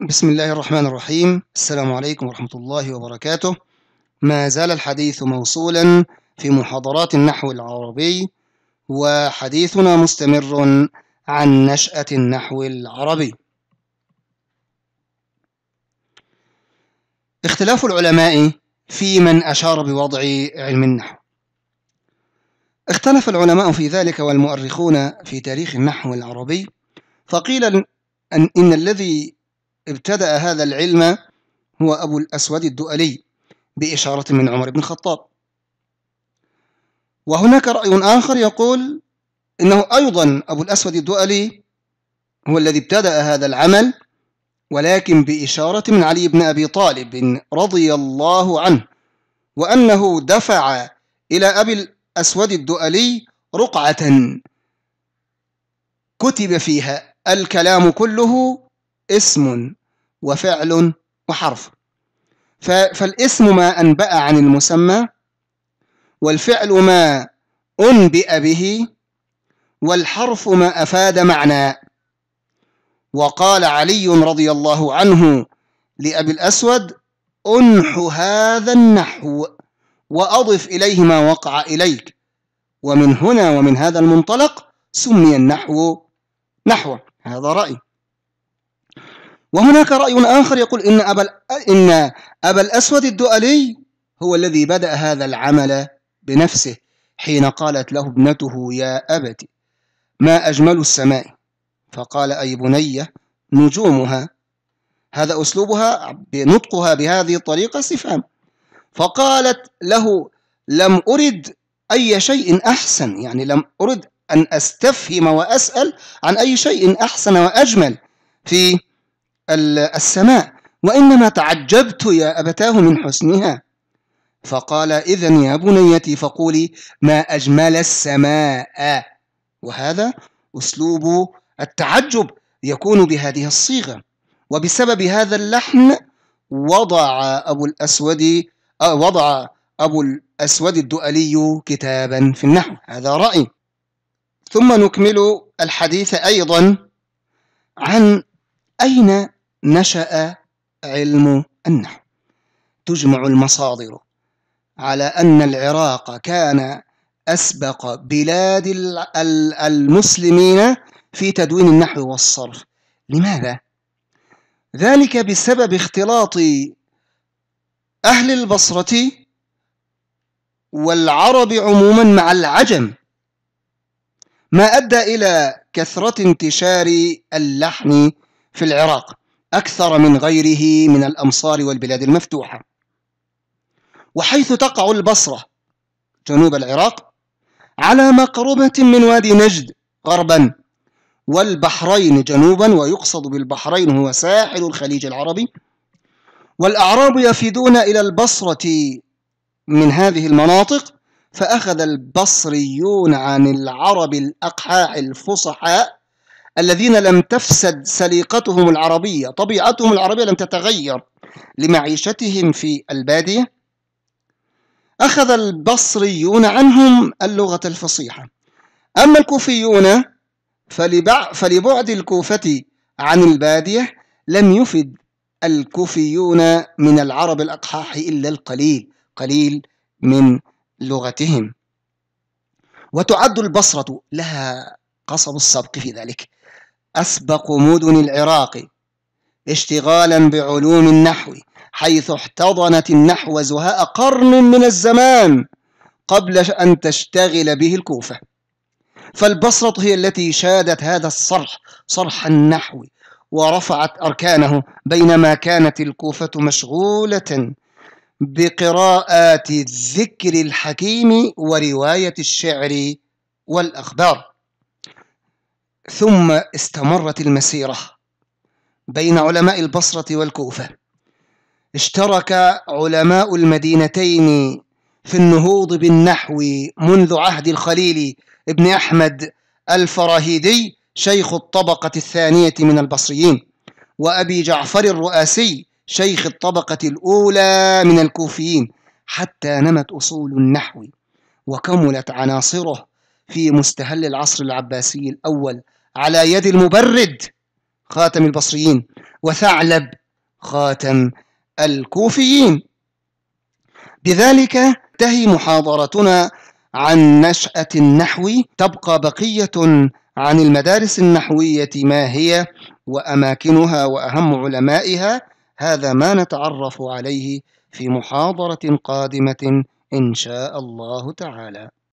بسم الله الرحمن الرحيم السلام عليكم ورحمة الله وبركاته ما زال الحديث موصولا في محاضرات النحو العربي وحديثنا مستمر عن نشأة النحو العربي اختلاف العلماء في من أشار بوضع علم النحو اختلف العلماء في ذلك والمؤرخون في تاريخ النحو العربي فقيل أن إن الذي ابتدأ هذا العلم هو أبو الأسود الدؤلي بإشارة من عمر بن الخطاب وهناك رأي آخر يقول إنه أيضا أبو الأسود الدؤلي هو الذي ابتدأ هذا العمل ولكن بإشارة من علي بن أبي طالب رضي الله عنه وأنه دفع إلى أبي الأسود الدؤلي رقعة كتب فيها الكلام كله اسم وفعل وحرف فالاسم ما أنبأ عن المسمى والفعل ما أنبئ به والحرف ما أفاد معنى وقال علي رضي الله عنه لأبي الأسود أنح هذا النحو وأضف إليه ما وقع إليك ومن هنا ومن هذا المنطلق سمي النحو نحو هذا رأي وهناك رأي آخر يقول إن أبا إن أبا الأسود الدؤلي هو الذي بدأ هذا العمل بنفسه حين قالت له ابنته يا أبت ما أجمل السماء فقال أي بنية نجومها هذا أسلوبها بنطقها بهذه الطريقة استفهام فقالت له لم أرد أي شيء أحسن يعني لم أرد أن أستفهم وأسأل عن أي شيء أحسن وأجمل في السماء وإنما تعجبت يا أبتاه من حسنها فقال إذا يا بنيتي فقولي ما أجمل السماء وهذا أسلوب التعجب يكون بهذه الصيغة وبسبب هذا اللحن وضع أبو الأسود آه، وضع أبو الأسود الدؤلي كتابا في النحو هذا رأي ثم نكمل الحديث أيضا عن أين نشأ علم النحو تجمع المصادر على أن العراق كان أسبق بلاد المسلمين في تدوين النحو والصرف لماذا؟ ذلك بسبب اختلاط أهل البصرة والعرب عموما مع العجم ما أدى إلى كثرة انتشار اللحن في العراق أكثر من غيره من الأمصار والبلاد المفتوحة وحيث تقع البصرة جنوب العراق على مقربة من وادي نجد غربا والبحرين جنوبا ويقصد بالبحرين هو ساحل الخليج العربي والأعراب يفدون إلى البصرة من هذه المناطق فأخذ البصريون عن العرب الأقحاح الفصحاء الذين لم تفسد سليقتهم العربية طبيعتهم العربية لم تتغير لمعيشتهم في البادية أخذ البصريون عنهم اللغة الفصيحة أما الكوفيون فلبعد الكوفة عن البادية لم يفد الكوفيون من العرب الأقحاح إلا القليل قليل من لغتهم وتعد البصرة لها قصب السبق في ذلك أسبق مدن العراق اشتغالا بعلوم النحو حيث احتضنت النحو زهاء قرن من الزمان قبل أن تشتغل به الكوفة فالبصرة هي التي شادت هذا الصرح صرح النحو ورفعت أركانه بينما كانت الكوفة مشغولة بقراءات الذكر الحكيم ورواية الشعر والأخبار ثم استمرت المسيرة بين علماء البصرة والكوفة اشترك علماء المدينتين في النهوض بالنحو منذ عهد الخليل ابن أحمد الفراهيدي شيخ الطبقة الثانية من البصريين وأبي جعفر الرؤاسي شيخ الطبقة الأولى من الكوفيين حتى نمت أصول النحو وكملت عناصره في مستهل العصر العباسي الأول على يد المبرد خاتم البصريين وثعلب خاتم الكوفيين بذلك تهي محاضرتنا عن نشأة النحو تبقى بقية عن المدارس النحوية ما هي وأماكنها وأهم علمائها هذا ما نتعرف عليه في محاضرة قادمة إن شاء الله تعالى